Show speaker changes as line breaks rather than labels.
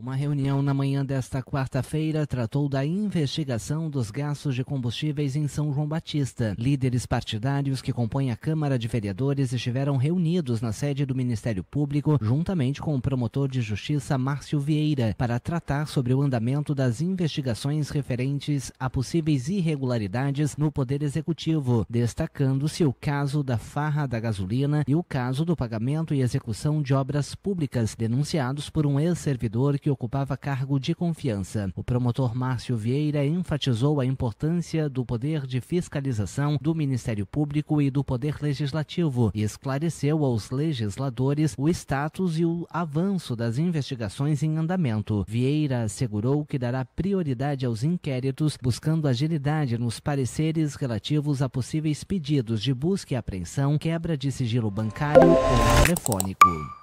Uma reunião na manhã desta quarta-feira tratou da investigação dos gastos de combustíveis em São João Batista. Líderes partidários que compõem a Câmara de Vereadores estiveram reunidos na sede do Ministério Público, juntamente com o promotor de justiça Márcio Vieira, para tratar sobre o andamento das investigações referentes a possíveis irregularidades no Poder Executivo, destacando-se o caso da farra da gasolina e o caso do pagamento e execução de obras públicas denunciados por um ex-servidor que que ocupava cargo de confiança. O promotor Márcio Vieira enfatizou a importância do poder de fiscalização do Ministério Público e do Poder Legislativo e esclareceu aos legisladores o status e o avanço das investigações em andamento. Vieira assegurou que dará prioridade aos inquéritos, buscando agilidade nos pareceres relativos a possíveis pedidos de busca e apreensão, quebra de sigilo bancário ou telefônico.